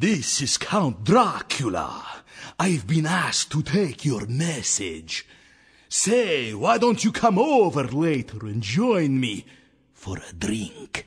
This is Count Dracula. I've been asked to take your message. Say, why don't you come over later and join me for a drink?